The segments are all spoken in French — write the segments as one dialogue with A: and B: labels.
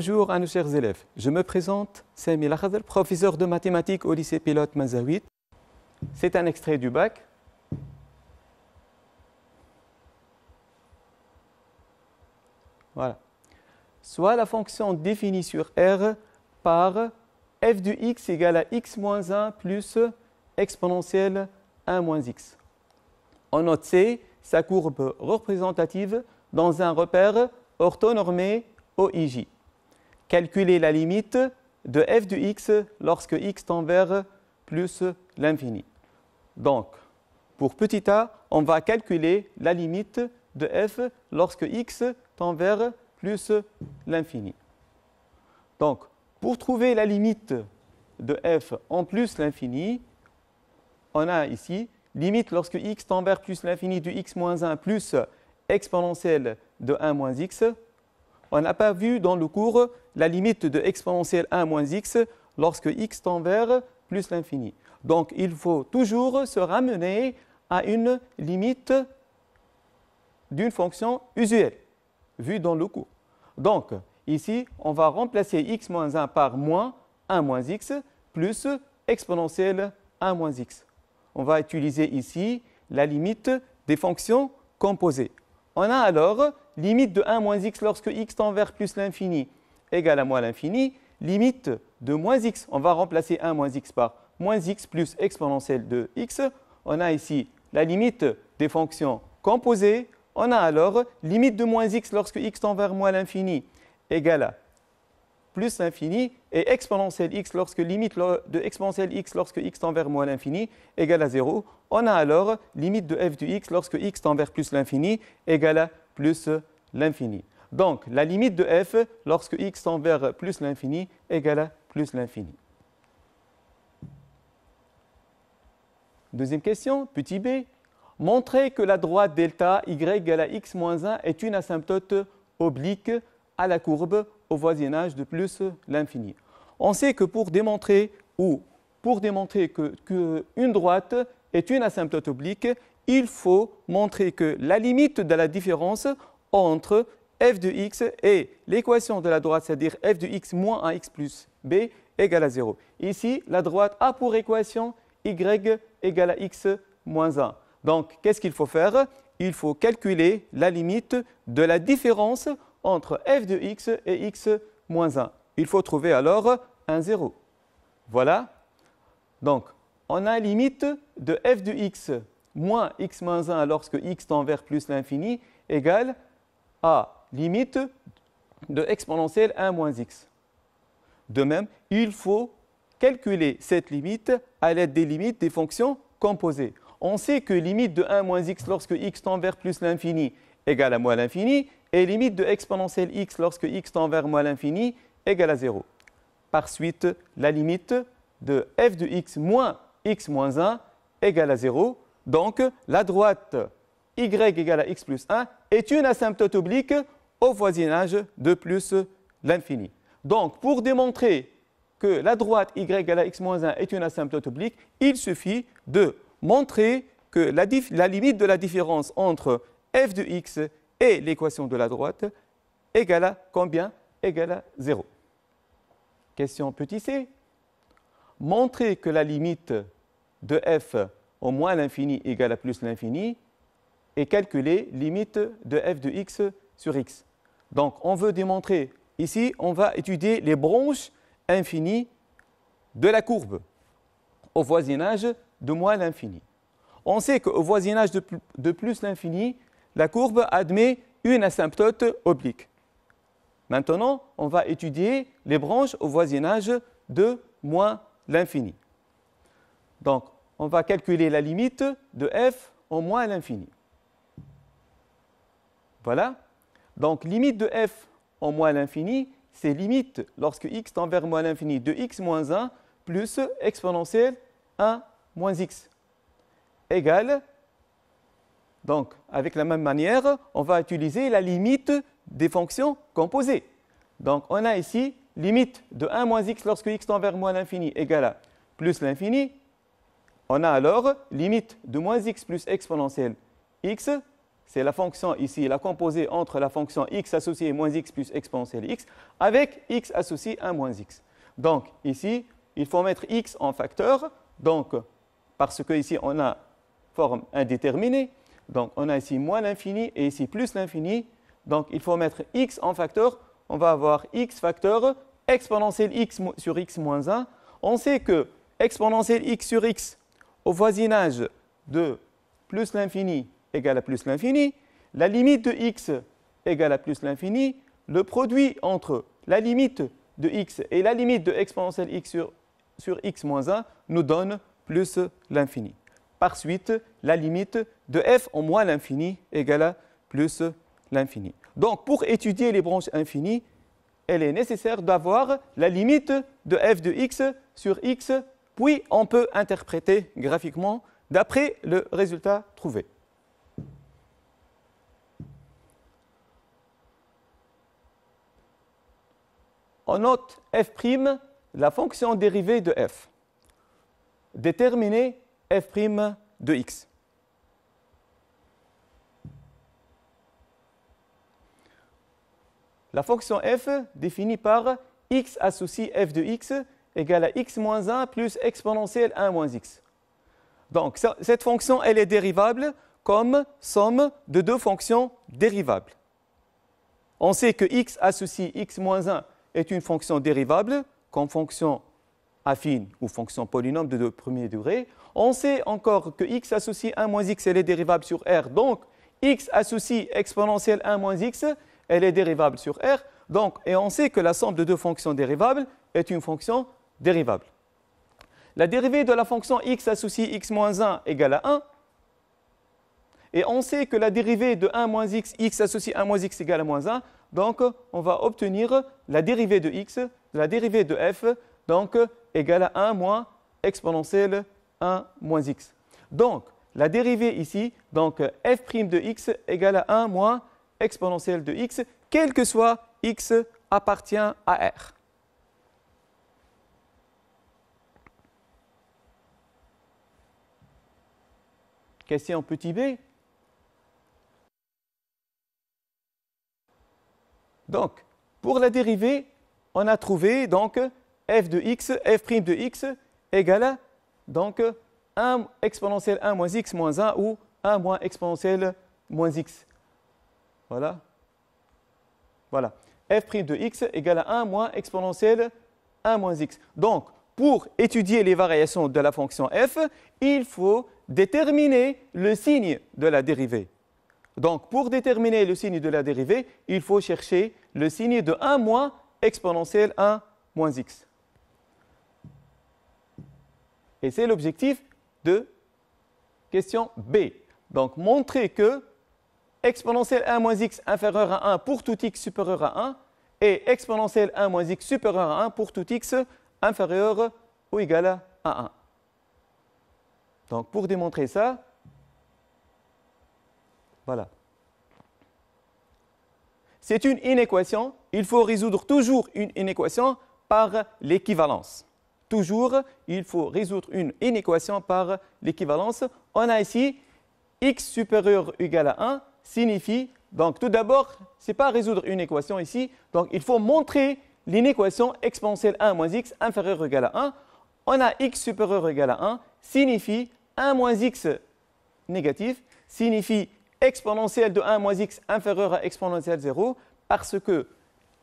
A: Bonjour à nos chers élèves. Je me présente, Sami Lakhadr, professeur de mathématiques au lycée pilote Mazawit. C'est un extrait du bac. Voilà. Soit la fonction définie sur R par f de x égale à x moins 1 plus exponentielle 1 moins x. On note C, sa courbe représentative, dans un repère orthonormé OIJ calculer la limite de f de x lorsque x tend vers plus l'infini. Donc, pour petit a, on va calculer la limite de f lorsque x tend vers plus l'infini. Donc, pour trouver la limite de f en plus l'infini, on a ici limite lorsque x tend vers plus l'infini du x moins 1 plus exponentielle de 1 moins x on n'a pas vu dans le cours la limite de exponentielle 1 moins x lorsque x tend vers plus l'infini. Donc il faut toujours se ramener à une limite d'une fonction usuelle, vue dans le cours. Donc ici, on va remplacer x moins 1 par moins 1 moins x plus exponentielle 1 moins x. On va utiliser ici la limite des fonctions composées. On a alors limite de 1 moins x lorsque x tend vers plus l'infini égale à moins l'infini, limite de moins x. On va remplacer 1 moins x par moins x plus exponentielle de x. On a ici la limite des fonctions composées. On a alors limite de moins x lorsque x tend vers moins l'infini égale à plus l'infini et exponentielle x lorsque limite de exponentielle x lorsque x tend vers moins l'infini égale à 0. On a alors limite de f du x lorsque x tend vers plus l'infini égale à plus l'infini. Donc la limite de f lorsque x tend vers plus l'infini égale à plus l'infini. Deuxième question, petit b. Montrer que la droite delta y égale à x moins 1 est une asymptote oblique à la courbe au voisinage de plus l'infini. On sait que pour démontrer ou pour démontrer que, droite est une asymptote oblique, il faut montrer que la limite de la différence entre f de x et l'équation de la droite, c'est-à-dire f de x moins 1x plus b égale à 0. Ici, la droite a pour équation y égale à x moins 1. Donc, qu'est-ce qu'il faut faire Il faut calculer la limite de la différence entre f de x et x moins 1. Il faut trouver alors un 0. Voilà. Donc, on a limite de f de x moins x moins 1 lorsque x tend vers plus l'infini égale à limite de exponentielle 1 moins x. De même, il faut calculer cette limite à l'aide des limites des fonctions composées. On sait que limite de 1 moins x lorsque x tend vers plus l'infini égale à moins l'infini et limite de exponentielle x lorsque x tend vers moins l'infini égale à 0. Par suite, la limite de f de x moins x moins 1 égale à 0. Donc, la droite y égale à x plus 1 est une asymptote oblique au voisinage de plus l'infini. Donc, pour démontrer que la droite y égale à x moins 1 est une asymptote oblique, il suffit de montrer que la, limite de la différence entre f de x et l'équation de la droite égale à combien Égale à 0. Question petit c. Montrer que la limite de f au moins l'infini égale à plus l'infini et calculer limite de f de x sur x. Donc on veut démontrer, ici on va étudier les branches infinies de la courbe au voisinage de moins l'infini. On sait qu'au voisinage de plus l'infini, la courbe admet une asymptote oblique. Maintenant, on va étudier les branches au voisinage de moins l'infini. Donc, on va calculer la limite de f en moins l'infini. Voilà. Donc, limite de f en moins l'infini, c'est limite lorsque x tend vers moins l'infini de x moins 1 plus exponentielle 1 moins x égale donc, avec la même manière, on va utiliser la limite des fonctions composées. Donc, on a ici limite de 1 moins x lorsque x tend vers moins l'infini égale à plus l'infini. On a alors limite de moins x plus exponentielle x. C'est la fonction ici, la composée entre la fonction x associée moins x plus exponentielle x avec x associé 1 moins x. Donc, ici, il faut mettre x en facteur. Donc, parce que ici, on a forme indéterminée, donc on a ici moins l'infini et ici plus l'infini. Donc il faut mettre x en facteur. On va avoir x facteur exponentielle x sur x moins 1. On sait que exponentielle x sur x au voisinage de plus l'infini égale à plus l'infini, la limite de x égale à plus l'infini, le produit entre la limite de x et la limite de exponentielle x sur, sur x moins 1 nous donne plus l'infini par suite la limite de f en moins l'infini égale à plus l'infini. Donc pour étudier les branches infinies, il est nécessaire d'avoir la limite de f de x sur x, puis on peut interpréter graphiquement d'après le résultat trouvé. On note f', la fonction dérivée de f, Déterminer f' de x. La fonction f définie par x associé f de x égale à x moins 1 plus exponentielle 1 moins x. Donc cette fonction, elle est dérivable comme somme de deux fonctions dérivables. On sait que x associé x moins 1 est une fonction dérivable comme fonction affine ou fonction polynôme de deux premier degré. On sait encore que x associe 1 moins x, elle est dérivable sur R. Donc, x associe exponentielle 1 moins x, elle est dérivable sur R. Donc, et on sait que la somme de deux fonctions dérivables est une fonction dérivable. La dérivée de la fonction x associe x moins 1 égale à 1. Et on sait que la dérivée de 1 moins x, x associe 1 moins x égale à moins 1. Donc, on va obtenir la dérivée de x, la dérivée de f, donc égale à 1 moins exponentielle 1 moins x. Donc, la dérivée ici, donc euh, f' de x égale à 1 moins exponentielle de x, quel que soit x appartient à R. Question petit b. Donc, pour la dérivée, on a trouvé donc f de x, f' de x égale à donc, 1 exponentielle 1 moins x moins 1 ou 1 moins exponentielle moins x. Voilà. Voilà. f' de x égale à 1 moins exponentielle 1 moins x. Donc, pour étudier les variations de la fonction f, il faut déterminer le signe de la dérivée. Donc, pour déterminer le signe de la dérivée, il faut chercher le signe de 1 moins exponentielle 1 moins x. Et c'est l'objectif de question B. Donc montrer que exponentielle 1 moins x inférieur à 1 pour tout x supérieur à 1 et exponentielle 1 moins x supérieur à 1 pour tout x inférieur ou égal à 1. Donc pour démontrer ça, voilà. C'est une inéquation. Il faut résoudre toujours une inéquation par l'équivalence toujours, il faut résoudre une inéquation par l'équivalence. On a ici x supérieur ou égal à 1 signifie, donc tout d'abord, ce n'est pas résoudre une équation ici, donc il faut montrer l'inéquation exponentielle 1 moins x inférieur ou égal à 1. On a x supérieur ou égal à 1 signifie 1 moins x négatif signifie exponentielle de 1 moins x inférieur à exponentielle 0 parce que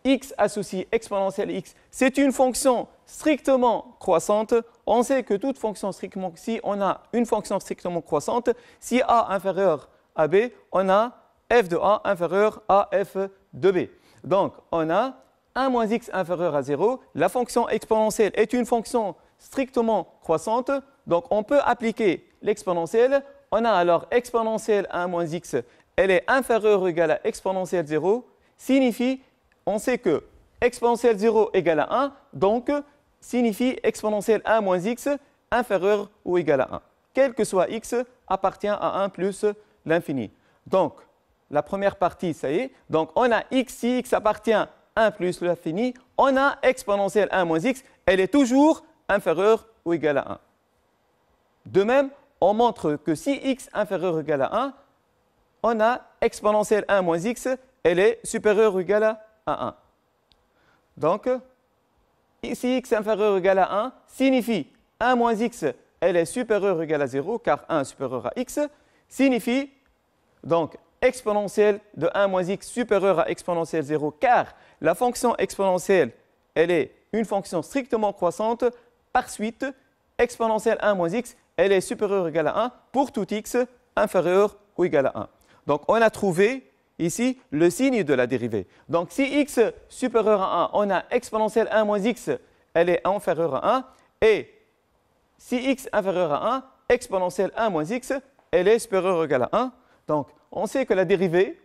A: x associé exponentielle x, c'est une fonction strictement croissante. On sait que toute fonction strictement, si on a une fonction strictement croissante, si a inférieur à b, on a f de a inférieur à f de b. Donc, on a 1 moins x inférieur à 0. La fonction exponentielle est une fonction strictement croissante. Donc, on peut appliquer l'exponentielle. On a alors exponentielle 1 moins x, elle est inférieure ou égale à exponentielle 0, signifie on sait que exponentielle 0 égale à 1, donc signifie exponentielle 1 moins x inférieur ou égal à 1. Quel que soit x, appartient à 1 plus l'infini. Donc, la première partie, ça y est. Donc, on a x, si x appartient à 1 plus l'infini, on a exponentielle 1 moins x, elle est toujours inférieure ou égale à 1. De même, on montre que si x inférieur ou égal à 1, on a exponentielle 1 moins x, elle est supérieure ou égale à à 1. Donc, si x inférieur ou égal à 1 signifie 1 moins x, elle est supérieure ou égale à 0, car 1 supérieur à x, signifie donc exponentielle de 1 moins x supérieur à exponentielle 0, car la fonction exponentielle, elle est une fonction strictement croissante, par suite, exponentielle 1 moins x, elle est supérieure ou égale à 1 pour tout x inférieur ou égal à 1. Donc on a trouvé ici le signe de la dérivée. Donc si x supérieur à 1, on a exponentielle 1 moins x, elle est inférieure à 1. Et si x inférieur à 1, exponentielle 1 moins x, elle est supérieure ou égale à 1. Donc on sait que la dérivée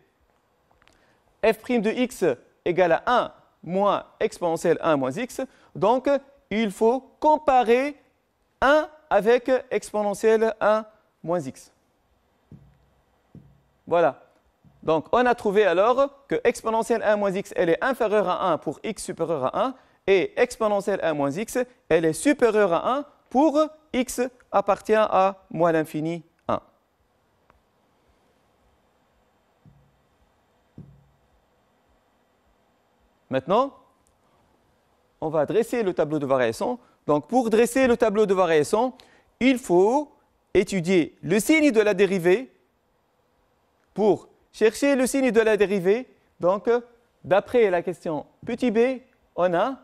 A: f' de x égale à 1 moins exponentielle 1 moins x. Donc il faut comparer 1 avec exponentielle 1 moins x. Voilà. Donc on a trouvé alors que exponentielle 1 moins x, elle est inférieure à 1 pour x supérieur à 1, et exponentielle 1 moins x, elle est supérieure à 1 pour x appartient à moins l'infini 1. Maintenant, on va dresser le tableau de variation. Donc pour dresser le tableau de variation, il faut étudier le signe de la dérivée pour Cherchez le signe de la dérivée. Donc, d'après la question petit b, on a,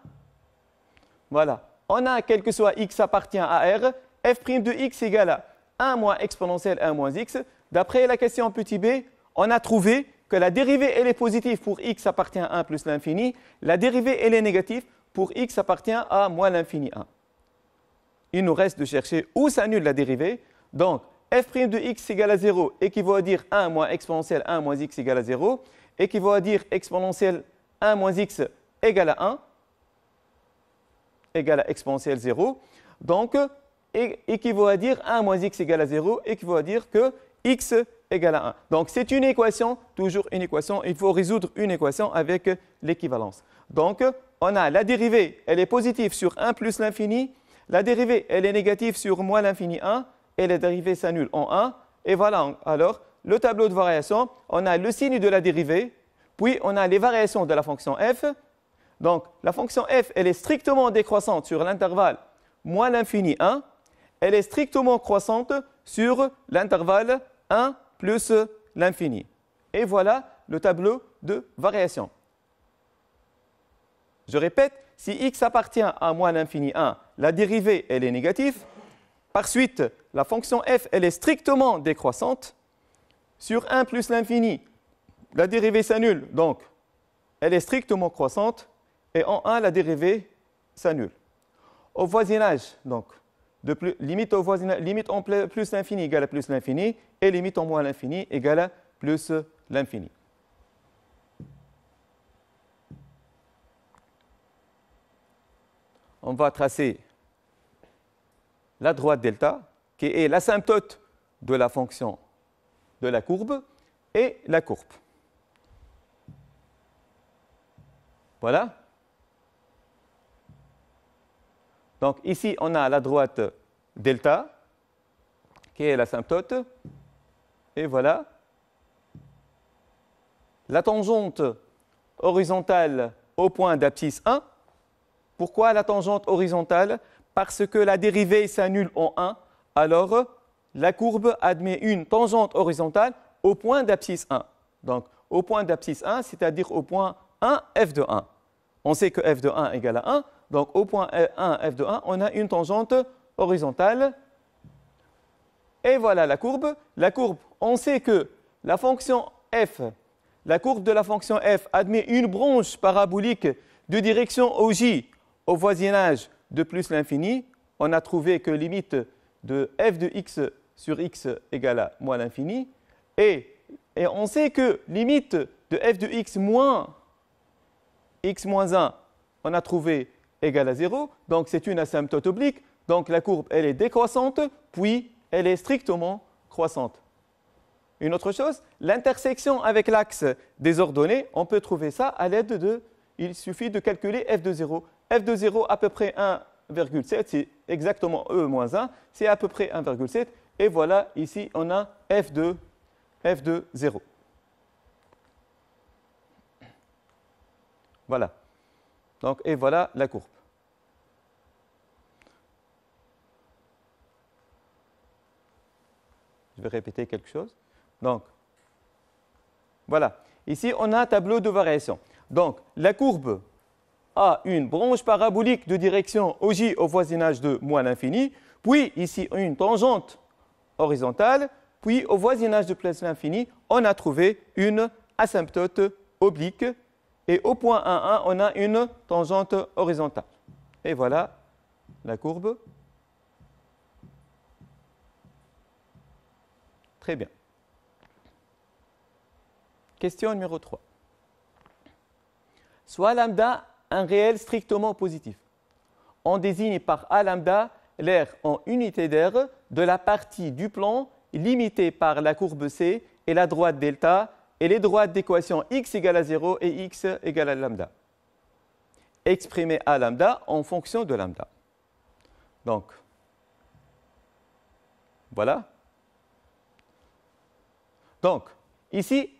A: voilà, on a quel que soit x appartient à R, f' de x égale à 1 moins exponentielle 1 moins x. D'après la question petit b, on a trouvé que la dérivée, elle est positive pour x appartient à 1 plus l'infini. La dérivée, elle est négative pour x appartient à moins l'infini 1. Il nous reste de chercher où s'annule la dérivée. Donc, f' de x égale à 0 équivaut à dire 1 moins exponentielle 1 moins x égale à 0, équivaut à dire exponentielle 1 moins x égale à 1, égale à exponentielle 0. Donc, équivaut à dire 1 moins x égale à 0, équivaut à dire que x égale à 1. Donc, c'est une équation, toujours une équation. Il faut résoudre une équation avec l'équivalence. Donc, on a la dérivée, elle est positive sur 1 plus l'infini. La dérivée, elle est négative sur moins l'infini 1 et la dérivée s'annule en 1. Et voilà alors le tableau de variation. On a le signe de la dérivée, puis on a les variations de la fonction f. Donc la fonction f, elle est strictement décroissante sur l'intervalle moins l'infini 1. Elle est strictement croissante sur l'intervalle 1 plus l'infini. Et voilà le tableau de variation. Je répète, si x appartient à moins l'infini 1, la dérivée, elle est négative. Par suite, la fonction f, elle est strictement décroissante sur 1 plus l'infini. La dérivée s'annule, donc elle est strictement croissante, et en 1, la dérivée s'annule. Au voisinage, donc, de limite, au voisinage, limite en plus l'infini égale à plus l'infini, et limite en moins l'infini égale à plus l'infini. On va tracer la droite delta, qui est l'asymptote de la fonction de la courbe, et la courbe. Voilà. Donc ici, on a la droite delta, qui est l'asymptote, et voilà. La tangente horizontale au point d'abscisse 1. Pourquoi la tangente horizontale parce que la dérivée s'annule en 1, alors la courbe admet une tangente horizontale au point d'abscisse 1. Donc, au point d'abscisse 1, c'est-à-dire au point 1, f de 1. On sait que f de 1 égale à 1, donc au point 1, f de 1, on a une tangente horizontale. Et voilà la courbe. La courbe, on sait que la fonction f, la courbe de la fonction f admet une branche parabolique de direction OJ au voisinage de plus l'infini, on a trouvé que limite de f de x sur x égale à moins l'infini. Et, on sait que limite de f de x moins x moins 1, on a trouvé égale à 0. Donc c'est une asymptote oblique. Donc la courbe, elle est décroissante, puis elle est strictement croissante. Une autre chose, l'intersection avec l'axe des ordonnées, on peut trouver ça à l'aide de... Il suffit de calculer f de 0 f de 0 à peu près 1,7, c'est exactement e moins 1, c'est à peu près 1,7. Et voilà, ici, on a f de, f de 0. Voilà. Donc, et voilà la courbe. Je vais répéter quelque chose. Donc, voilà. Ici, on a un tableau de variation. Donc, la courbe a, une branche parabolique de direction OJ au voisinage de moins l'infini, puis ici une tangente horizontale, puis au voisinage de plus l'infini, on a trouvé une asymptote oblique, et au point 1,1, on a une tangente horizontale. Et voilà la courbe. Très bien. Question numéro 3. Soit lambda un réel strictement positif. On désigne par A lambda l'air en unité d'air de la partie du plan limitée par la courbe C et la droite delta et les droites d'équation x égale à 0 et x égale à lambda. Exprimer A lambda en fonction de lambda. Donc, voilà. Donc, ici,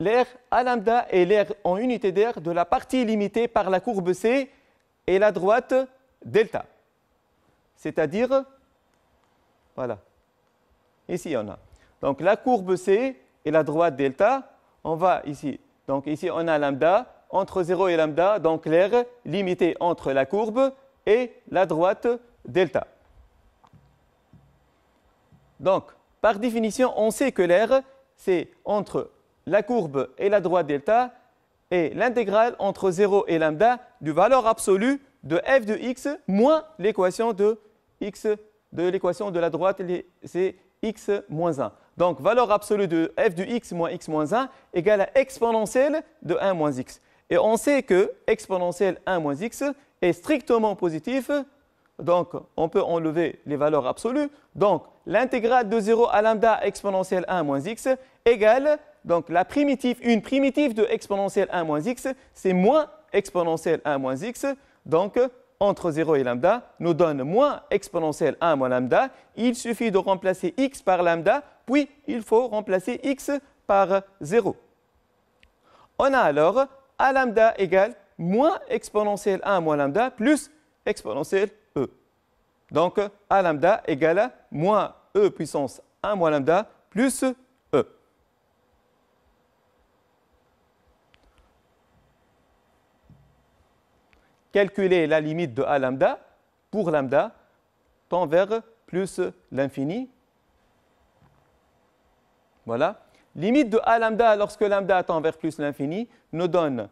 A: l'air à lambda est l'air en unité d'air de la partie limitée par la courbe C et la droite delta. C'est-à-dire, voilà, ici on a. Donc la courbe C et la droite delta, on va ici. Donc ici on a lambda, entre 0 et lambda, donc l'air limité entre la courbe et la droite delta. Donc, par définition, on sait que l'air, c'est entre la courbe et la droite delta est l'intégrale entre 0 et lambda du valeur absolue de f de x moins l'équation de x de l'équation de la droite, c'est x moins 1. Donc valeur absolue de f de x moins x moins 1 égale à exponentielle de 1 moins x. Et on sait que exponentielle 1 moins x est strictement positif. Donc on peut enlever les valeurs absolues. Donc l'intégrale de 0 à lambda exponentielle 1 moins x égale donc la primitive, une primitive de exponentielle 1 moins x, c'est moins exponentielle 1 moins x. Donc entre 0 et lambda nous donne moins exponentielle 1 moins lambda. Il suffit de remplacer x par lambda, puis il faut remplacer x par 0. On a alors a lambda égale moins exponentielle 1 moins lambda plus exponentielle e. Donc a lambda égale à moins e puissance 1 moins lambda plus calculer la limite de A lambda pour lambda tend vers plus l'infini. Voilà. Limite de A lambda lorsque lambda tend vers plus l'infini nous donne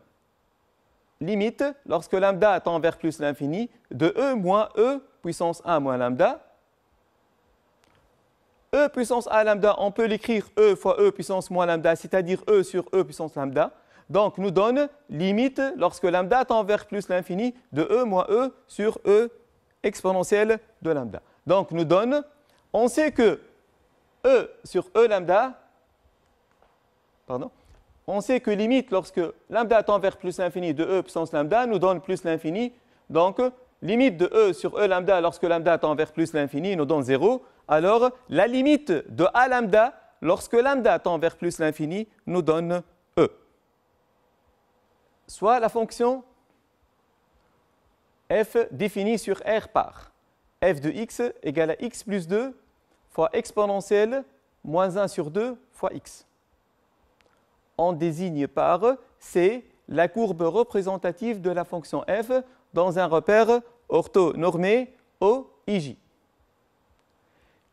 A: limite lorsque lambda tend vers plus l'infini de E moins E puissance A moins lambda. E puissance A lambda, on peut l'écrire E fois E puissance moins lambda, c'est-à-dire E sur E puissance lambda donc nous donne limite, lorsque lambda tend vers plus l'infini, de e moins e sur e exponentielle de lambda. Donc nous donne, on sait que e sur e lambda, pardon, on sait que limite lorsque lambda tend vers plus l'infini de e puissance lambda nous donne plus l'infini. Donc limite de e sur e lambda lorsque lambda tend vers plus l'infini nous donne 0. Alors la limite de a lambda lorsque lambda tend vers plus l'infini nous donne soit la fonction f définie sur R par f de x égale à x plus 2 fois exponentielle moins 1 sur 2 fois x. On désigne par C la courbe représentative de la fonction f dans un repère orthonormé Oij. IJ.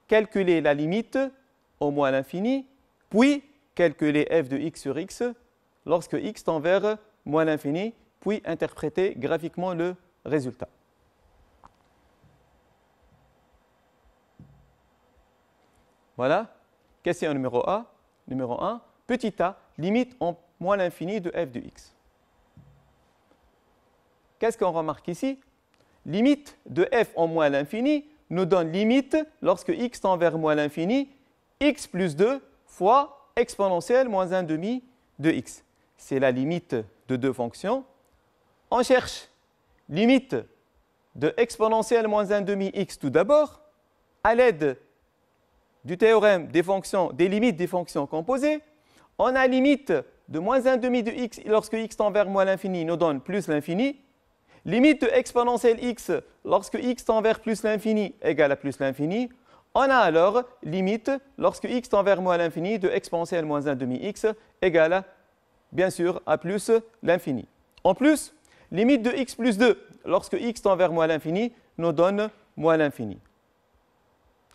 A: Calculer la limite au moins l'infini, puis calculer f de x sur x lorsque x tend vers moins l'infini, puis interpréter graphiquement le résultat. Voilà, question numéro A, numéro 1, petit a, limite en moins l'infini de f de x. Qu'est-ce qu'on remarque ici Limite de f en moins l'infini nous donne limite lorsque x tend vers moins l'infini, x plus 2 fois exponentielle moins 1 demi de x. C'est la limite de deux fonctions, on cherche limite de exponentielle moins 1 demi x tout d'abord, à l'aide du théorème des fonctions, des limites des fonctions composées, on a limite de moins 1 demi de x lorsque x tend vers moins l'infini nous donne plus l'infini, limite de exponentielle x lorsque x tend vers plus l'infini égale à plus l'infini, on a alors limite lorsque x tend vers moins l'infini de exponentielle moins 1 demi x égale à bien sûr, à plus l'infini. En plus, limite de x plus 2, lorsque x tend vers moins l'infini, nous donne moins l'infini.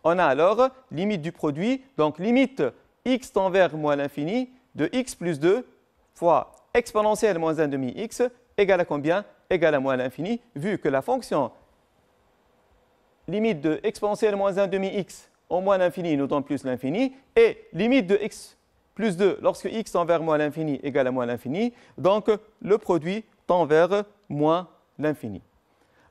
A: On a alors limite du produit, donc limite x tend vers moins l'infini de x plus 2 fois exponentielle moins 1 demi x égale à combien Égale à moins l'infini, vu que la fonction limite de exponentielle moins 1 demi x au moins l'infini nous donne plus l'infini, et limite de x plus 2 lorsque x tend vers moins l'infini égale à moins l'infini. Donc, le produit tend vers moins l'infini.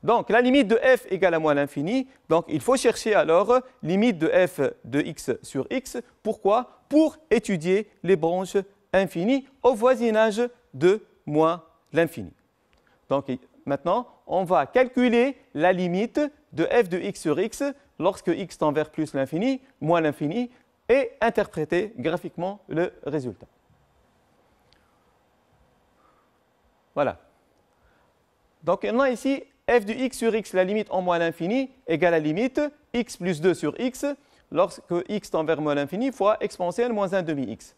A: Donc, la limite de f égale à moins l'infini. Donc, il faut chercher alors limite de f de x sur x. Pourquoi Pour étudier les branches infinies au voisinage de moins l'infini. Donc, maintenant, on va calculer la limite de f de x sur x lorsque x tend vers plus l'infini, moins l'infini et interpréter graphiquement le résultat. Voilà. Donc on a ici f de x sur x, la limite en moins l'infini, égale à la limite x plus 2 sur x, lorsque x tend vers moins l'infini, fois exponentielle moins 1 demi x.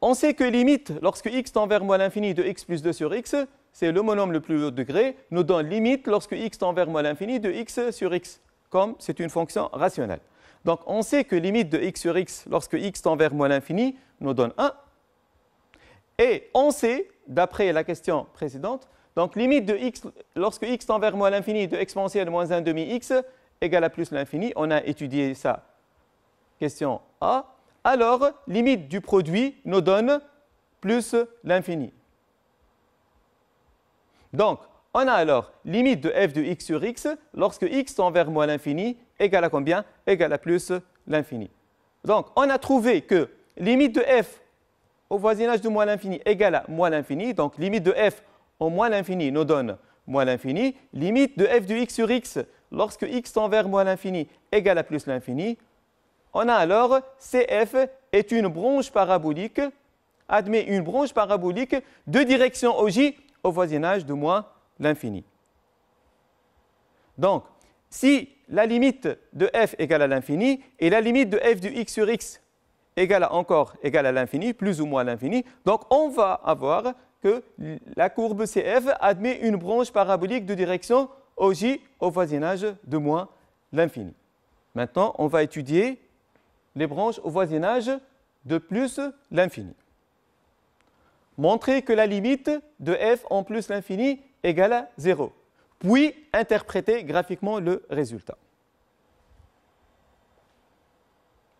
A: On sait que limite, lorsque x tend vers moins l'infini de x plus 2 sur x, c'est le monome le plus haut degré, nous donne limite lorsque x tend vers moins l'infini de x sur x, comme c'est une fonction rationnelle. Donc on sait que limite de x sur x, lorsque x tend vers moins l'infini, nous donne 1. Et on sait, d'après la question précédente, donc limite de x, lorsque x tend vers moins l'infini de exponentielle moins 1 demi x égale à plus l'infini, on a étudié ça. Question A. Alors, limite du produit nous donne plus l'infini. Donc, on a alors limite de f de x sur x lorsque x tend vers moins l'infini égale à combien Égale à plus l'infini. Donc, on a trouvé que limite de f au voisinage de moins l'infini égale à moins l'infini. Donc, limite de f au moins l'infini nous donne moins l'infini. Limite de f de x sur x lorsque x tend vers moins l'infini égale à plus l'infini. On a alors CF est une branche parabolique, admet une branche parabolique de direction OJ au voisinage de moins l'infini. Donc, si la limite de f égale à l'infini et la limite de f du x sur x égale à encore égale à l'infini, plus ou moins l'infini. Donc on va avoir que la courbe CF admet une branche parabolique de direction OJ au voisinage de moins l'infini. Maintenant, on va étudier les branches au voisinage de plus l'infini. Montrer que la limite de f en plus l'infini égale à 0 puis interpréter graphiquement le résultat.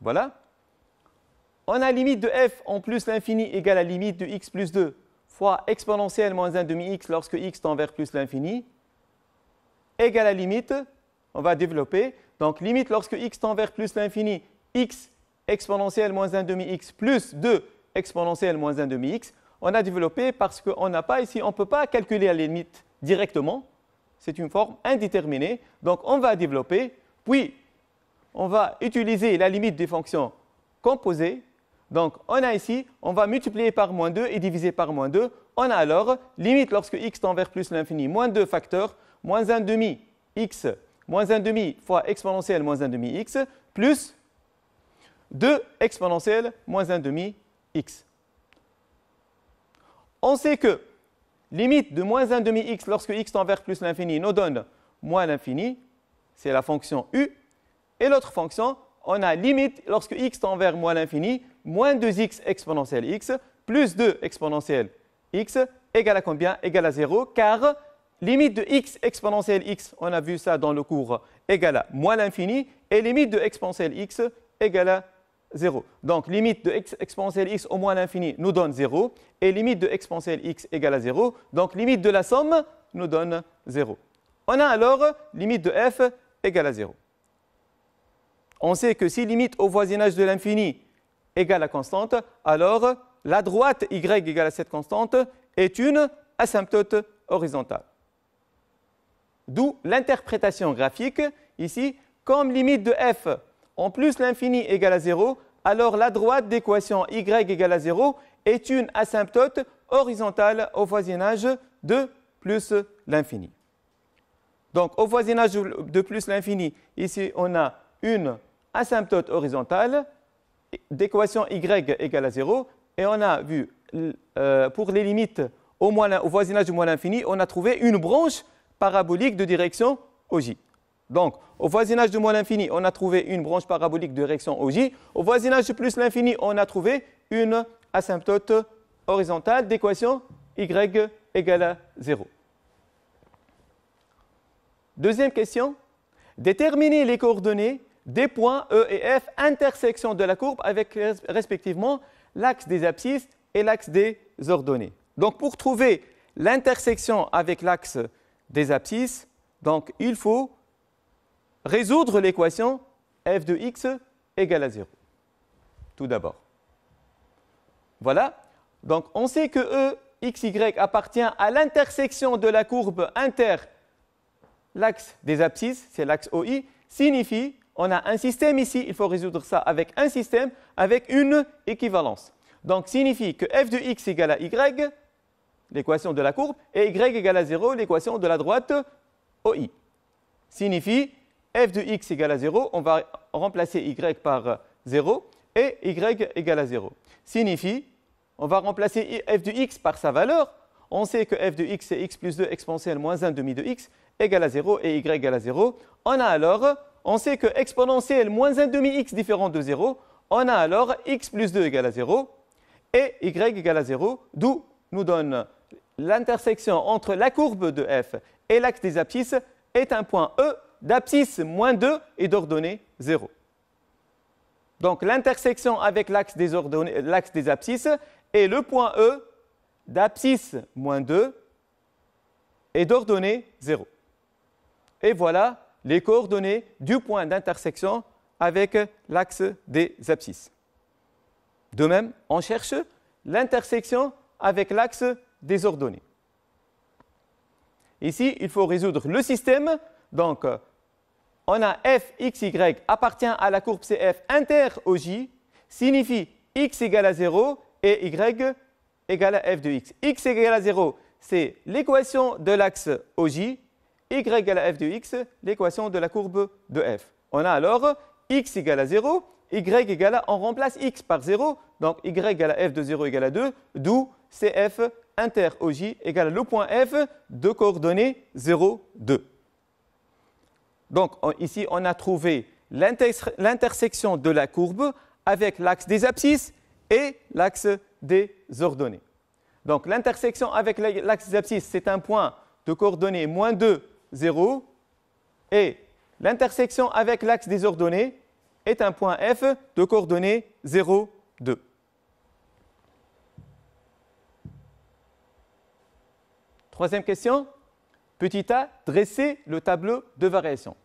A: Voilà. On a limite de f en plus l'infini égale à limite de x plus 2 fois exponentielle moins 1 demi x lorsque x tend vers plus l'infini égale à limite, on va développer, donc limite lorsque x tend vers plus l'infini, x exponentielle moins 1 demi x plus 2 exponentielle moins 1 demi x, on a développé parce qu'on n'a pas ici, on ne peut pas calculer la limite directement, c'est une forme indéterminée. Donc on va développer, puis on va utiliser la limite des fonctions composées. Donc on a ici, on va multiplier par moins 2 et diviser par moins 2. On a alors limite lorsque x tend vers plus l'infini, moins 2 facteurs, moins 1 demi x, moins 1 demi fois exponentielle moins 1 demi x, plus 2 exponentielle moins 1 demi x. On sait que limite de moins 1 demi x lorsque x tend vers plus l'infini nous donne moins l'infini, c'est la fonction u. Et l'autre fonction, on a limite lorsque x tend vers moins l'infini, moins 2x exponentielle x plus 2 exponentielle x égale à combien Égale à 0, car limite de x exponentielle x, on a vu ça dans le cours, égale à moins l'infini, et limite de exponentielle x égale à 0. Donc limite de x exponentielle x au moins l'infini nous donne 0, et limite de exponentielle x égale à 0, donc limite de la somme nous donne 0. On a alors limite de f égale à 0. On sait que si limite au voisinage de l'infini égale à constante, alors la droite y égale à cette constante est une asymptote horizontale. D'où l'interprétation graphique ici, comme limite de f en plus l'infini égale à 0, alors la droite d'équation y égale à 0 est une asymptote horizontale au voisinage de plus l'infini. Donc au voisinage de plus l'infini, ici on a une asymptote horizontale d'équation y égale à 0 et on a vu euh, pour les limites au, voisinage du moins l'infini, on a trouvé une branche parabolique de direction OJ. Donc, au voisinage de moins l'infini, on a trouvé une branche parabolique de réaction OJ. Au voisinage de plus l'infini, on a trouvé une asymptote horizontale d'équation Y égale à 0. Deuxième question, déterminer les coordonnées des points E et F intersection de la courbe avec respectivement l'axe des abscisses et l'axe des ordonnées. Donc pour trouver l'intersection avec l'axe des abscisses, donc il faut résoudre l'équation f de x égale à 0. Tout d'abord. Voilà. Donc on sait que E, XY y appartient à l'intersection de la courbe inter l'axe des abscisses, c'est l'axe OI, signifie on a un système ici, il faut résoudre ça avec un système, avec une équivalence. Donc signifie que f de x égale à y, l'équation de la courbe, et y égale à 0, l'équation de la droite OI. Signifie f de x égale à 0, on va remplacer y par 0 et y égale à 0. Signifie, on va remplacer f de x par sa valeur. On sait que f de x est x plus 2 exponentielle moins 1 demi de x égale à 0 et y égale à 0. On a alors, on sait que exponentielle moins 1 demi x différent de 0, on a alors x plus 2 égale à 0 et y égale à 0, d'où nous donne l'intersection entre la courbe de f et l'axe des abscisses est un point E d'abscisse moins 2 et d'ordonnée 0. Donc l'intersection avec l'axe des, des, abscisses est le point E d'abscisse moins 2 et d'ordonnée 0. Et voilà les coordonnées du point d'intersection avec l'axe des abscisses. De même, on cherche l'intersection avec l'axe des ordonnées. Ici, il faut résoudre le système, donc on a f, y appartient à la courbe CF inter OJ signifie x égale à 0 et y égale à f de x. x égale à 0, c'est l'équation de l'axe OJ, y égale à f de x, l'équation de la courbe de f. On a alors x égale à 0, y égale à, on remplace x par 0, donc y égale à f de 0 égale à 2, d'où CF inter OJ égale à le point f de coordonnées 0, 2. Donc ici, on a trouvé l'intersection de la courbe avec l'axe des abscisses et l'axe des ordonnées. Donc l'intersection avec l'axe des abscisses, c'est un point de coordonnées moins 2, 0. Et l'intersection avec l'axe des ordonnées est un point F de coordonnées 0, 2. Troisième question. Petit a, dresser le tableau de variation.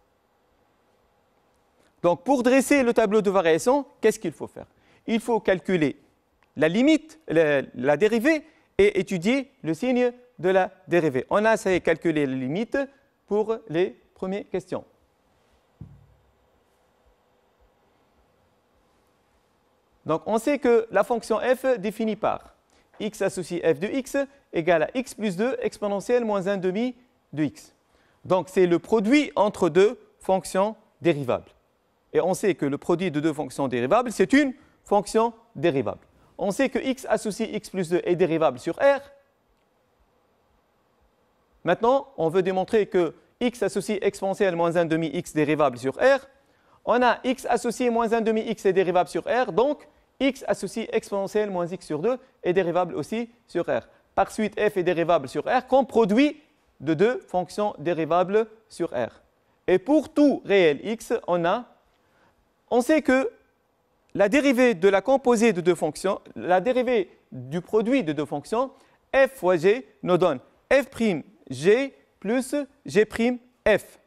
A: Donc pour dresser le tableau de variation, qu'est-ce qu'il faut faire Il faut calculer la limite, la, dérivée, et étudier le signe de la dérivée. On a essayé de calculer la limite pour les premières questions. Donc on sait que la fonction f définie par x associé f de x égale à x plus 2 exponentielle moins 1 demi de x. Donc c'est le produit entre deux fonctions dérivables. Et on sait que le produit de deux fonctions dérivables, c'est une fonction dérivable. On sait que x associé x plus 2 est dérivable sur R. Maintenant, on veut démontrer que x associé exponentielle moins 1 demi x dérivable sur R. On a x associé moins 1 demi x est dérivable sur R, donc x associé exponentielle moins x sur 2 est dérivable aussi sur R. Par suite, f est dérivable sur R comme produit de deux fonctions dérivables sur R. Et pour tout réel x, on a on sait que la dérivée de la composée de deux fonctions, la dérivée du produit de deux fonctions, f fois g nous donne f g plus f.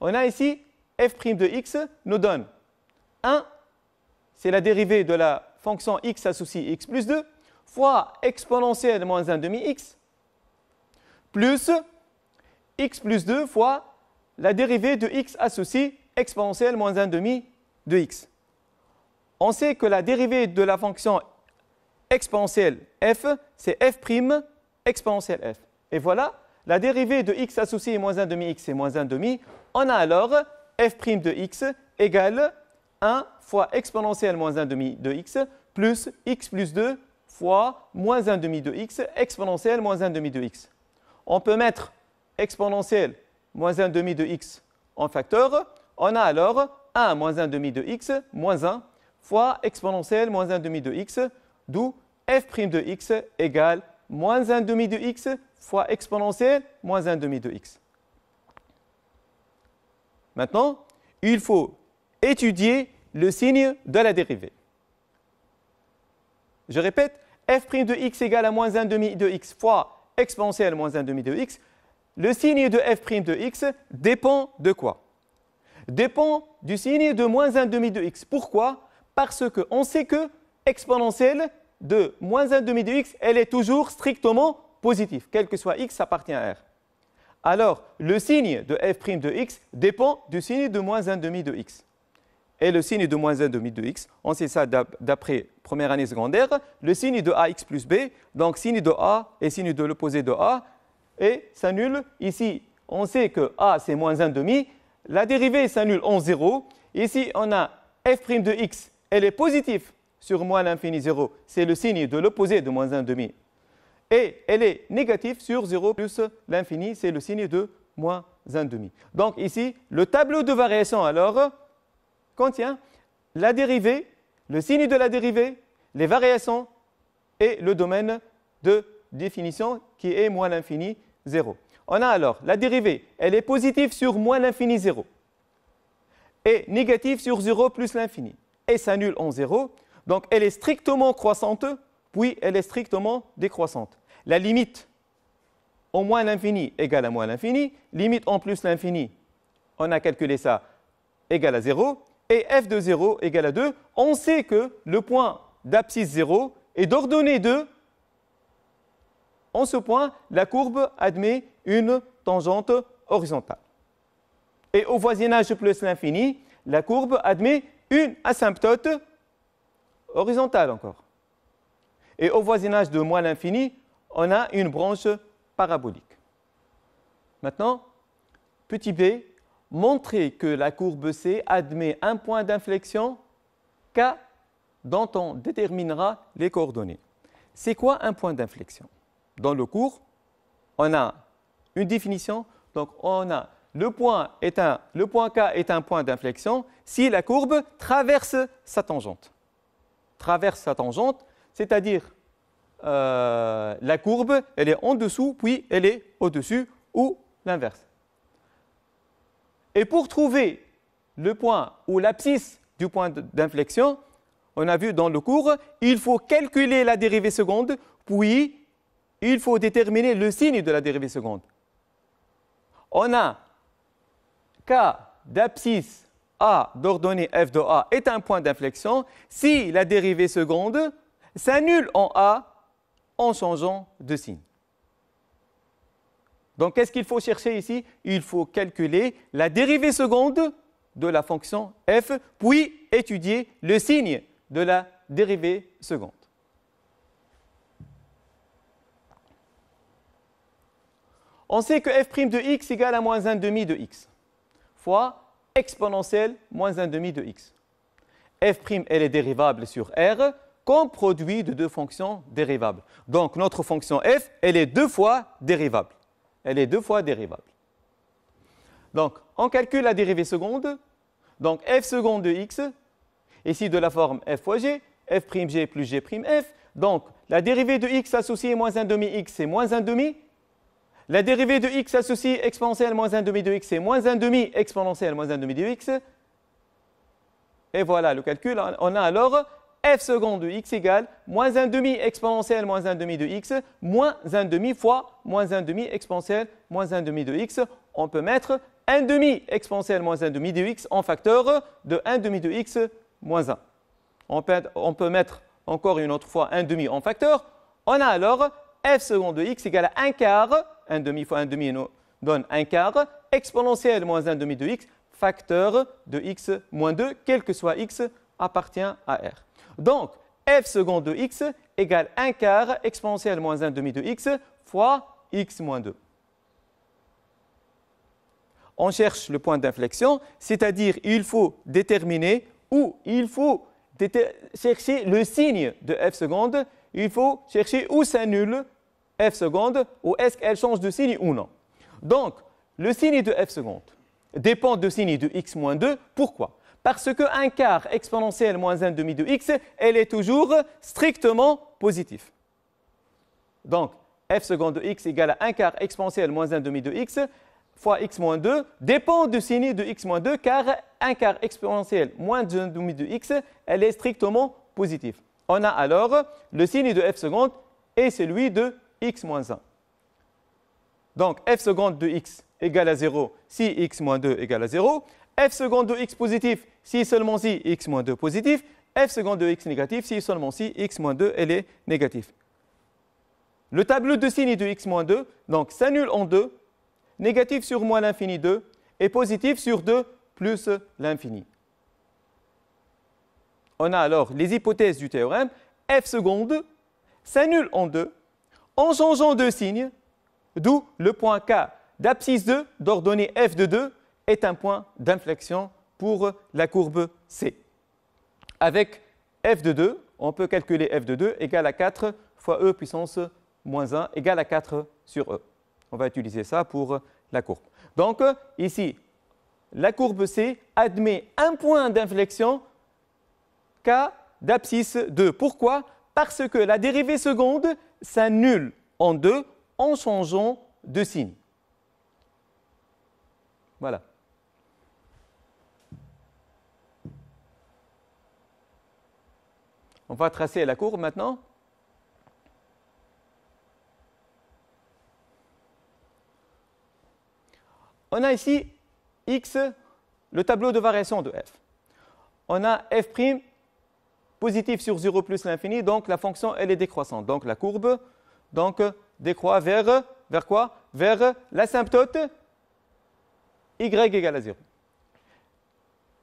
A: On a ici f' de x nous donne 1, c'est la dérivée de la fonction x associée x plus 2, fois exponentielle moins 1 demi x, plus x plus 2 fois la dérivée de x associée exponentielle moins 1 demi de x. On sait que la dérivée de la fonction exponentielle f, c'est f' exponentielle f. Et voilà, la dérivée de x associée moins 1 demi x, et moins 1 demi. On a alors f' prime de x égale 1 fois exponentielle moins 1 demi de x plus x plus 2 fois moins 1 demi de x exponentielle moins 1 demi de x. On peut mettre exponentielle moins 1 demi de x en facteur on a alors 1 moins 1 demi de x moins 1 fois exponentielle moins 1 demi de x, d'où f prime de x égale moins 1 demi de x fois exponentielle moins 1 demi de x. Maintenant, il faut étudier le signe de la dérivée. Je répète, f' de x égale à moins 1 demi de x fois exponentielle moins 1 demi de x. Le signe de f' de x dépend de quoi dépend du signe de moins 1 demi de x. Pourquoi Parce qu'on sait que exponentielle de moins 1 demi de x, elle est toujours strictement positive, quel que soit x appartient à R. Alors, le signe de f' de x dépend du signe de moins 1 demi de x. Et le signe de moins 1 demi de x, on sait ça d'après première année secondaire, le signe de ax plus b, donc signe de a et signe de l'opposé de a, et s'annule. Ici, on sait que a c'est moins 1 demi, la dérivée s'annule en 0. Ici, on a f' de x, elle est positive sur moins l'infini 0. C'est le signe de l'opposé de moins 1 demi. Et elle est négative sur 0 plus l'infini, c'est le signe de moins 1 demi. Donc ici, le tableau de variation, alors, contient la dérivée, le signe de la dérivée, les variations et le domaine de définition qui est moins l'infini 0. On a alors la dérivée, elle est positive sur moins l'infini 0 et négative sur 0 plus l'infini. Et s'annule en 0, donc elle est strictement croissante, puis elle est strictement décroissante. La limite en moins l'infini égale à moins l'infini, limite en plus l'infini, on a calculé ça, égale à 0, et f de 0 égale à 2. On sait que le point d'abscisse 0 est d'ordonnée 2 en ce point, la courbe admet une tangente horizontale. Et au voisinage plus l'infini, la courbe admet une asymptote horizontale encore. Et au voisinage de moins l'infini, on a une branche parabolique. Maintenant, petit b, montrer que la courbe C admet un point d'inflexion K dont on déterminera les coordonnées. C'est quoi un point d'inflexion dans le cours, on a une définition. Donc, on a le point, est un, le point K est un point d'inflexion si la courbe traverse sa tangente. Traverse sa tangente, c'est-à-dire euh, la courbe, elle est en dessous, puis elle est au-dessus, ou l'inverse. Et pour trouver le point ou l'abscisse du point d'inflexion, on a vu dans le cours, il faut calculer la dérivée seconde, puis il faut déterminer le signe de la dérivée seconde. On a K d'abscisse A d'ordonnée f de A est un point d'inflexion si la dérivée seconde s'annule en A en changeant de signe. Donc, qu'est-ce qu'il faut chercher ici Il faut calculer la dérivée seconde de la fonction f, puis étudier le signe de la dérivée seconde. On sait que f' de x égale à moins 1 demi de x fois exponentielle moins 1 demi de x. f' elle est dérivable sur R comme produit de deux fonctions dérivables. Donc notre fonction f, elle est deux fois dérivable. Elle est deux fois dérivable. Donc on calcule la dérivée seconde. Donc f seconde de x, ici de la forme f fois g, f' g plus g' f. Donc la dérivée de x associée moins 1 demi x, c'est moins 1 demi la dérivée de x associée exponentielle moins 1 demi de x est moins 1 demi exponentielle moins 1 demi de x. Et voilà le calcul. On a alors f seconde de x égale moins 1 demi exponentielle moins 1 demi de x moins 1 demi fois moins 1 demi exponentielle moins 1 demi de x. On peut mettre 1 demi exponentielle moins 1 demi de x en facteur de 1 demi de x moins 1. On peut, on peut mettre encore une autre fois 1 demi en facteur. On a alors f seconde de x égale à 1 quart, 1 demi fois 1 demi donne 1 quart, exponentielle moins 1 demi de x, facteur de x moins 2, quel que soit x, appartient à R. Donc, f seconde de x égale 1 quart exponentielle moins 1 demi de x fois x moins 2. On cherche le point d'inflexion, c'est-à-dire il faut déterminer où il faut chercher le signe de f seconde, il faut chercher où s'annule f seconde ou est-ce qu'elle change de signe ou non Donc, le signe de f seconde dépend du signe de x moins 2. Pourquoi Parce que 1 quart exponentiel moins 1 demi de x, elle est toujours strictement positive. Donc, f seconde de x égale à un quart exponentiel moins 1 demi de x fois x moins 2 dépend du signe de x moins 2 car un quart exponentiel moins 1 demi de x, elle est strictement positive. On a alors le signe de f seconde et celui de x moins 1. Donc f seconde de x égale à 0 si x moins 2 égale à 0. f seconde de x positif si seulement si x moins 2 positif. f seconde de x négatif si seulement si x moins 2 elle est négatif. Le tableau de signes de x moins 2 donc s'annule en 2, négatif sur moins l'infini 2 et positif sur 2 plus l'infini. On a alors les hypothèses du théorème f seconde s'annule en 2, en changeant deux signes, d'où le point K d'abscisse 2 d'ordonnée f de 2 est un point d'inflexion pour la courbe C. Avec f de 2, on peut calculer f de 2 égale à 4 fois e puissance moins 1 égale à 4 sur e. On va utiliser ça pour la courbe. Donc ici, la courbe C admet un point d'inflexion k d'abscisse 2. Pourquoi Parce que la dérivée seconde s'annule en deux en changeant de signe. Voilà. On va tracer la courbe maintenant. On a ici x, le tableau de variation de f. On a f' positif sur 0 plus l'infini, donc la fonction, elle est décroissante. Donc la courbe donc, décroît vers, vers quoi Vers l'asymptote y égale à 0.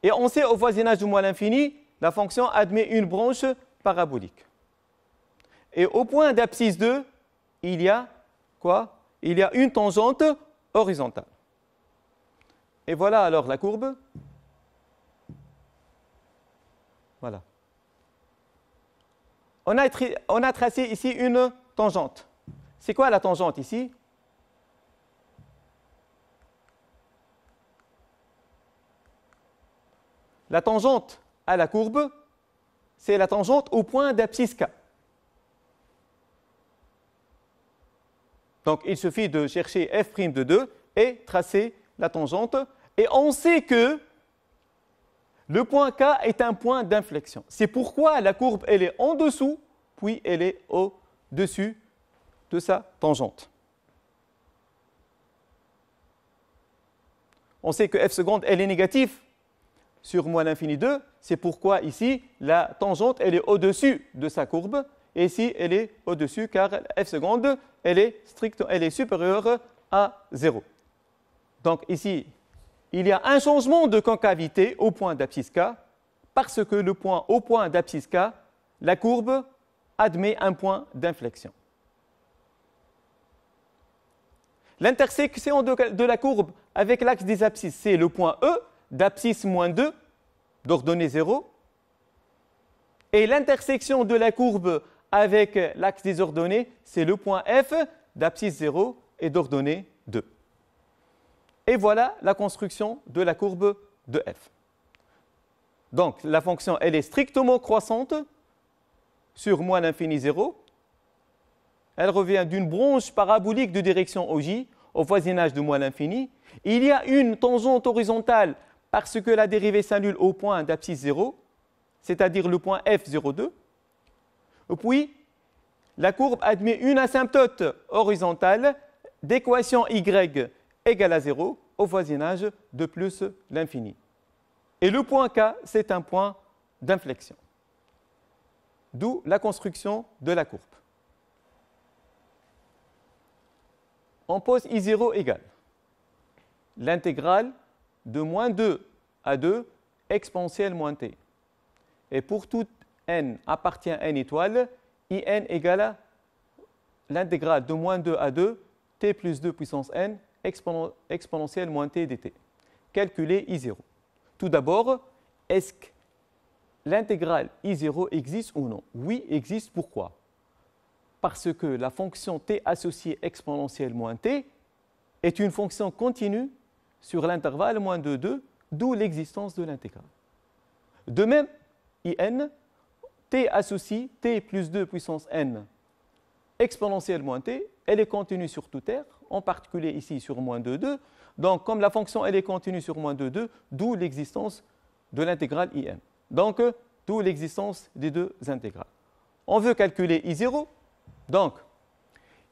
A: Et on sait au voisinage du moins l'infini, la fonction admet une branche parabolique. Et au point d'abscisse 2, il y a quoi Il y a une tangente horizontale. Et voilà alors la courbe. Voilà on a, tracé ici une tangente. C'est quoi la tangente ici La tangente à la courbe, c'est la tangente au point d'abscisse K. Donc il suffit de chercher f' de 2 et tracer la tangente. Et on sait que le point K est un point d'inflexion. C'est pourquoi la courbe, elle est en dessous, puis elle est au-dessus de sa tangente. On sait que f seconde, elle est négative sur moins l'infini 2. C'est pourquoi ici, la tangente, elle est au-dessus de sa courbe. Et ici, elle est au-dessus car f seconde, elle est, stricte, elle est supérieure à 0. Donc ici, il y a un changement de concavité au point d'abscisse K, parce que le point au point d'abscisse K, la courbe admet un point d'inflexion. L'intersection de, la courbe avec l'axe des abscisses, c'est le point E d'abscisse moins 2, d'ordonnée 0. Et l'intersection de la courbe avec l'axe des ordonnées, c'est le point F d'abscisse 0 et d'ordonnée 2. Et voilà la construction de la courbe de f. Donc la fonction, elle est strictement croissante sur moins l'infini 0. Elle revient d'une branche parabolique de direction OJ au voisinage de moins l'infini. Il y a une tangente horizontale parce que la dérivée s'annule au point d'abscisse 0, c'est-à-dire le point f02. Puis, la courbe admet une asymptote horizontale d'équation y égale à 0 au voisinage de plus l'infini. Et le point K, c'est un point d'inflexion. D'où la construction de la courbe. On pose I0 égale l'intégrale de moins 2 à 2 exponentielle moins t. Et pour tout n appartient à n étoile, in égale à l'intégrale de moins 2 à 2 t plus 2 puissance n exponentielle moins t dt. Calculer i0. Tout d'abord, est-ce que l'intégrale i0 existe ou non Oui, existe. Pourquoi Parce que la fonction t associée exponentielle moins t est une fonction continue sur l'intervalle moins 2, 2, d'où l'existence de l'intégrale. De même, in, t associe t plus 2 puissance n exponentielle moins t, elle est continue sur toute R, en particulier ici sur moins 2, 2. Donc, comme la fonction elle est continue sur moins 2, 2, d'où l'existence de l'intégrale IM. Donc, euh, d'où l'existence des deux intégrales. On veut calculer I0. Donc,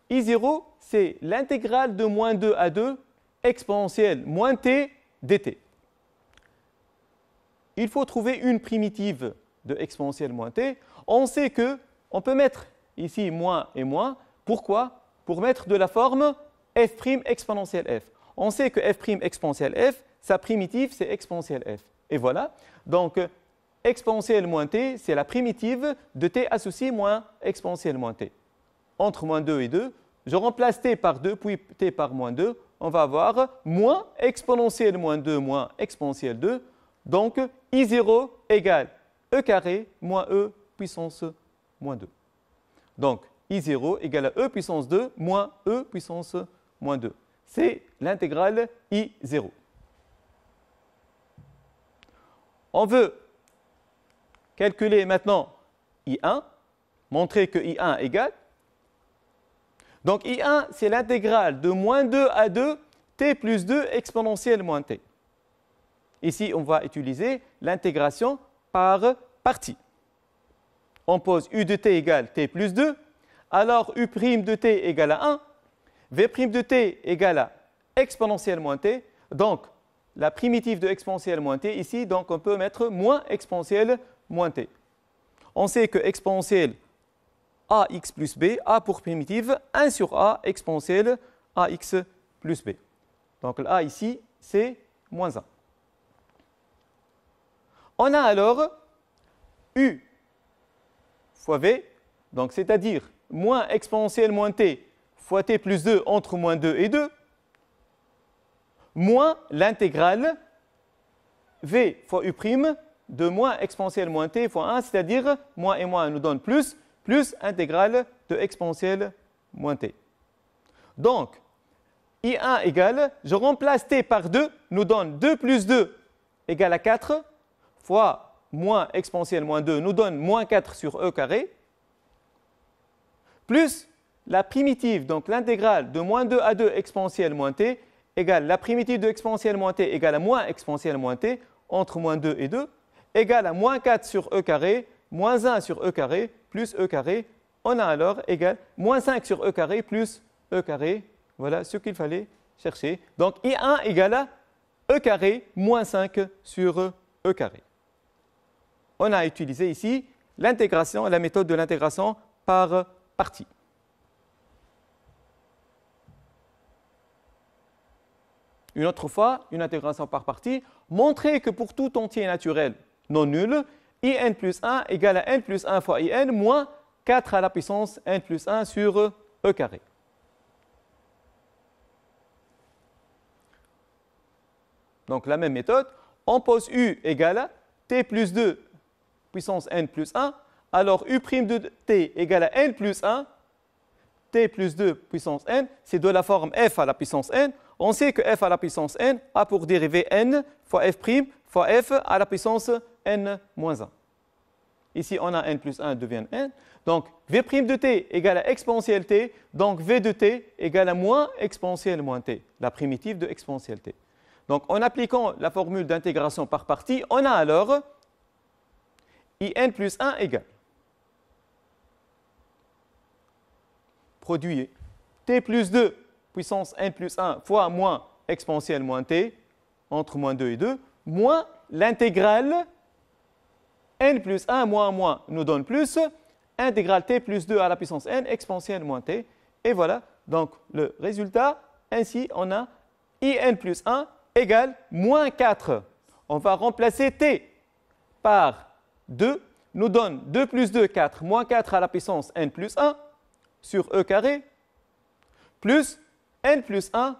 A: I0, c'est l'intégrale de moins 2 à 2 exponentielle moins t dt. Il faut trouver une primitive de exponentielle moins t. On sait que on peut mettre ici moins et moins. Pourquoi Pour mettre de la forme f' exponentielle f. On sait que f' exponentielle f, sa primitive, c'est exponentielle f. Et voilà. Donc, exponentielle moins t, c'est la primitive de t associé moins exponentielle moins t. Entre moins 2 et 2, je remplace t par 2, puis t par moins 2. On va avoir moins exponentielle moins 2 moins exponentielle 2. Donc, i0 égale e carré moins e puissance moins 2. Donc, i0 égale à e puissance 2 moins e puissance 2. 2. C'est l'intégrale I0. On veut calculer maintenant I1, montrer que I1 égale. Donc I1, c'est l'intégrale de moins 2 à 2, t plus 2 exponentielle moins t. Ici, on va utiliser l'intégration par partie. On pose u de t égale t plus 2, alors u' de t égale à 1, V' de t égale à exponentielle moins t. Donc, la primitive de exponentielle moins t ici, donc on peut mettre moins exponentielle moins t. On sait que exponentielle ax plus b, a pour primitive, 1 sur a exponentielle ax plus b. Donc a ici, c'est moins 1. On a alors u fois v, donc c'est-à-dire moins exponentielle moins t fois t plus 2 entre moins 2 et 2, moins l'intégrale v fois u' prime de moins exponentielle moins t fois 1, c'est-à-dire moins et moins nous donne plus, plus intégrale de exponentielle moins t. Donc, i1 égale, je remplace t par 2, nous donne 2 plus 2 égale à 4, fois moins exponentielle moins 2 nous donne moins 4 sur e carré, plus la primitive, donc l'intégrale de moins 2 à 2 exponentielle moins t, égale la primitive de exponentielle moins t égale à moins exponentielle moins t, entre moins 2 et 2, égale à moins 4 sur e carré, moins 1 sur e carré, plus e carré. On a alors égal moins 5 sur e carré plus e carré. Voilà ce qu'il fallait chercher. Donc I1 égale à e carré moins 5 sur e carré. On a utilisé ici l'intégration, la méthode de l'intégration par partie. Une autre fois, une intégration par partie. Montrer que pour tout entier naturel non nul, in plus 1 égale à n plus 1 fois in moins 4 à la puissance n plus 1 sur e carré. Donc la même méthode, on pose u égale à t plus 2 puissance n plus 1, alors u' prime de t égale à n plus 1, t plus 2 puissance n, c'est de la forme f à la puissance n, on sait que f à la puissance n a pour dérivée n fois f' prime fois f à la puissance n moins 1. Ici, on a n plus 1 devient n. Donc, v' prime de t égale à exponentielle t. Donc, v de t égale à moins exponentielle moins t, la primitive de exponentielle t. Donc, en appliquant la formule d'intégration par partie, on a alors in plus 1 égale. Produit t plus 2 puissance n plus 1 fois moins exponentielle moins t, entre moins 2 et 2, moins l'intégrale n plus 1 moins moins nous donne plus, intégrale t plus 2 à la puissance n exponentielle moins t. Et voilà donc le résultat. Ainsi, on a i n plus 1 égale moins 4. On va remplacer t par 2, nous donne 2 plus 2, 4, moins 4 à la puissance n plus 1 sur e carré, plus n plus 1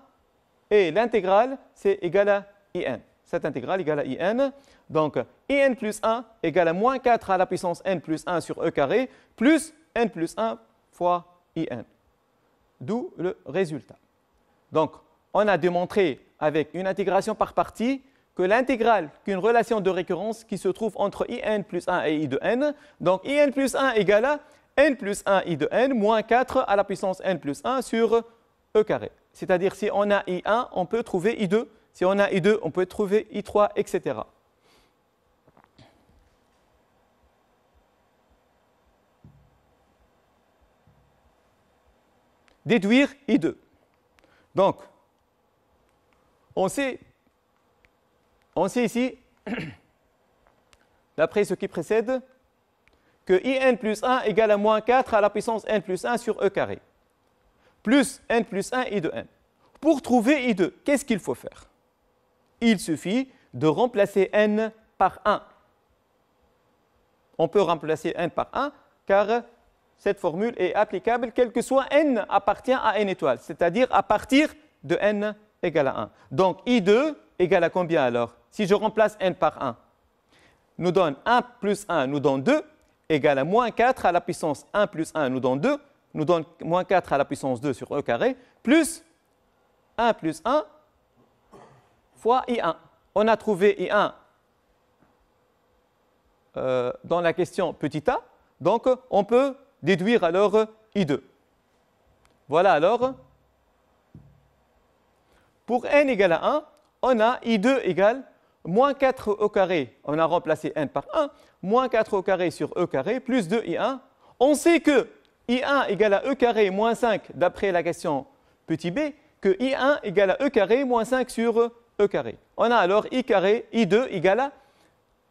A: et l'intégrale, c'est égal à in. Cette intégrale égale à in. Donc, in plus 1 égal à moins 4 à la puissance n plus 1 sur e carré, plus n plus 1 fois in. D'où le résultat. Donc, on a démontré avec une intégration par partie que l'intégrale qu'une relation de récurrence qui se trouve entre in plus 1 et i de n, donc in plus 1 égale à n plus 1 i de n moins 4 à la puissance n plus 1 sur E carré. C'est-à-dire si on a I1, on peut trouver I2. Si on a I2, on peut trouver I3, etc. Déduire I2. Donc, on sait, on sait ici, d'après ce qui précède, que IN plus 1 égale à moins 4 à la puissance N plus 1 sur E carré plus n plus 1 i de n. Pour trouver i2, qu'est-ce qu'il faut faire Il suffit de remplacer n par 1. On peut remplacer n par 1 car cette formule est applicable quel que soit n appartient à n étoiles, c'est-à-dire à partir de n égale à 1. Donc i2 égale à combien alors Si je remplace n par 1, nous donne 1 plus 1 nous donne 2, égale à moins 4 à la puissance 1 plus 1 nous donne 2, nous donne moins 4 à la puissance 2 sur E carré, plus 1 plus 1 fois I1. On a trouvé I1 euh, dans la question petit a, donc on peut déduire alors I2. Voilà alors, pour n égale à 1, on a I2 égale moins 4 E carré, on a remplacé n par 1, moins 4 au e carré sur E carré, plus 2I1. On sait que I1 égale à E carré moins 5 d'après la question petit b, que I1 égale à E carré moins 5 sur E carré. On a alors I carré, I2 égale à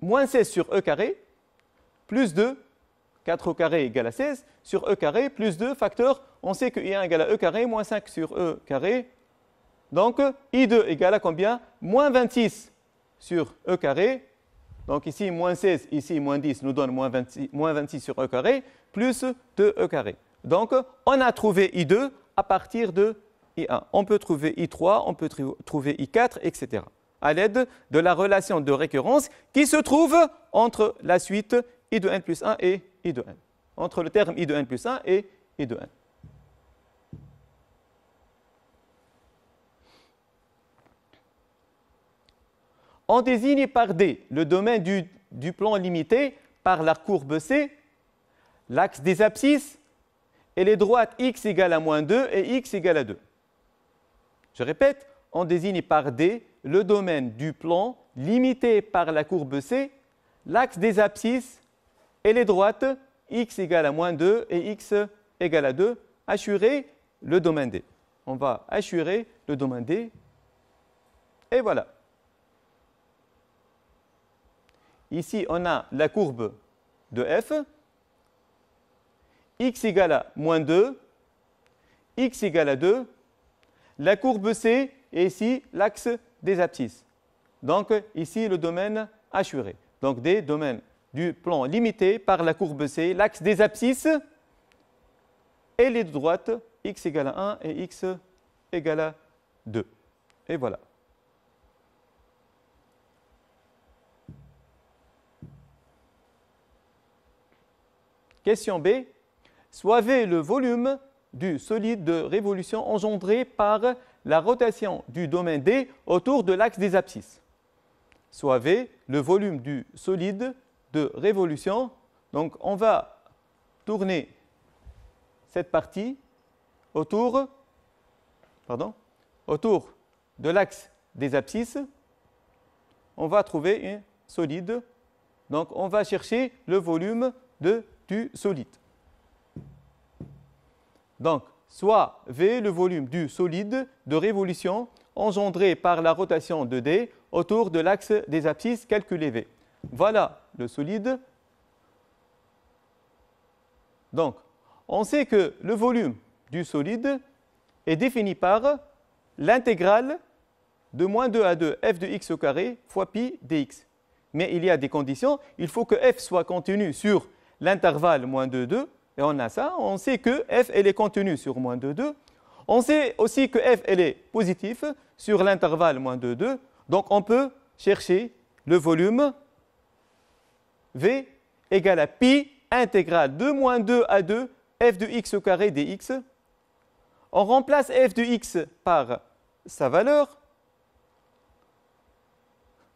A: moins 16 sur E carré, plus 2, 4 au carré égale à 16, sur E carré, plus 2, facteur, on sait que I1 égale à E carré, moins 5 sur E carré. Donc, I2 égale à combien Moins 26 sur E carré, donc ici, moins 16, ici, moins 10, nous donne moins 26, sur E carré, plus 2E carré. Donc, on a trouvé I2 à partir de I1. On peut trouver I3, on peut trouver I4, etc. à l'aide de la relation de récurrence qui se trouve entre la suite I 2 n plus 1 et I 2 n, entre le terme I 2 n plus 1 et I 2 n. On désigne par D le domaine du, plan limité par la courbe C, l'axe des abscisses et les droites x égale à moins 2 et x égale à 2. Je répète, on désigne par D le domaine du plan limité par la courbe C, l'axe des abscisses et les droites x égale à moins 2 et x égale à 2, assurer le domaine D. On va assurer le domaine D. Et voilà. Ici, on a la courbe de f, x égale à moins 2, x égale à 2, la courbe C et ici l'axe des abscisses. Donc ici le domaine assuré. Donc des domaines du plan limité par la courbe C, l'axe des abscisses et les deux droites, x égale à 1 et x égale à 2. Et voilà. Question B. V, le volume du solide de révolution engendré par la rotation du domaine D autour de l'axe des abscisses. Soit V, le volume du solide de révolution. Donc on va tourner cette partie autour, pardon, autour de l'axe des abscisses. On va trouver un solide. Donc on va chercher le volume de du solide. Donc, soit V, le volume du solide de révolution engendré par la rotation de D autour de l'axe des abscisses calculé V. Voilà le solide. Donc, on sait que le volume du solide est défini par l'intégrale de moins 2 à 2 f de x au carré fois pi dx. Mais il y a des conditions. Il faut que f soit continu sur l'intervalle moins 2, 2, et on a ça. On sait que f, elle est contenu sur moins 2, 2. On sait aussi que f, elle est positif sur l'intervalle moins 2, 2. Donc, on peut chercher le volume v égale à pi intégral de moins 2 à 2 f de x au carré dx. On remplace f de x par sa valeur.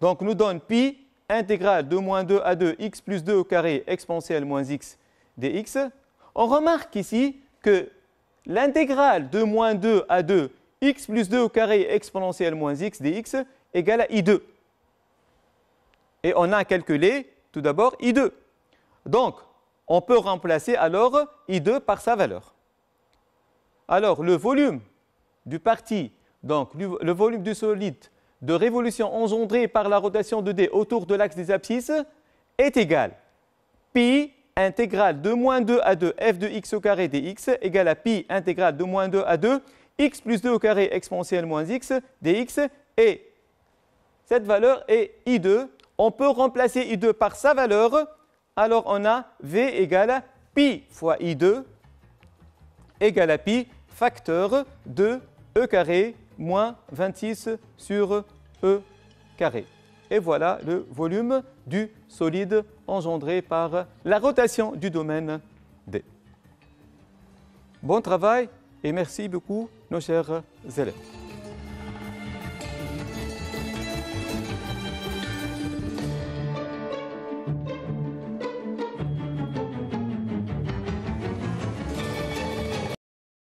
A: Donc, nous donne pi intégrale de moins 2 à 2 x plus 2 au carré exponentielle moins x dx, on remarque ici que l'intégrale de moins 2 à 2 x plus 2 au carré exponentielle moins x dx égale à i2. Et on a calculé tout d'abord i2. Donc, on peut remplacer alors i2 par sa valeur. Alors, le volume du parti, donc le volume du solide de révolution engendrée par la rotation de D autour de l'axe des abscisses est égal pi intégrale de moins 2 à 2 f de x au carré dx égale à pi intégrale de moins 2 à 2 x plus 2 au carré exponentielle moins x dx et cette valeur est i2. On peut remplacer i2 par sa valeur. Alors on a v égale à pi fois i2 égale à pi facteur de e carré moins 26 sur E carré. Et voilà le volume du solide engendré par la rotation du domaine D. Bon travail et merci beaucoup nos chers élèves.